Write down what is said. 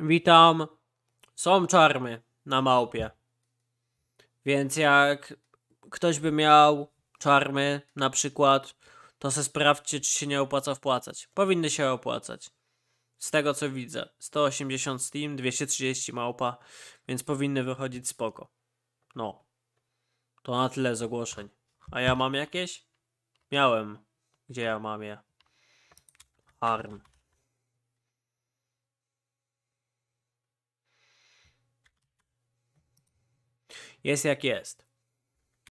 Witam. Są czarmy na małpie. Więc jak ktoś by miał czarmy na przykład, to se sprawdźcie, czy się nie opłaca wpłacać. Powinny się opłacać. Z tego co widzę. 180 Steam, 230 małpa, więc powinny wychodzić spoko. No. To na tyle z ogłoszeń. A ja mam jakieś? Miałem. Gdzie ja mam je? Arm. ese aquí es.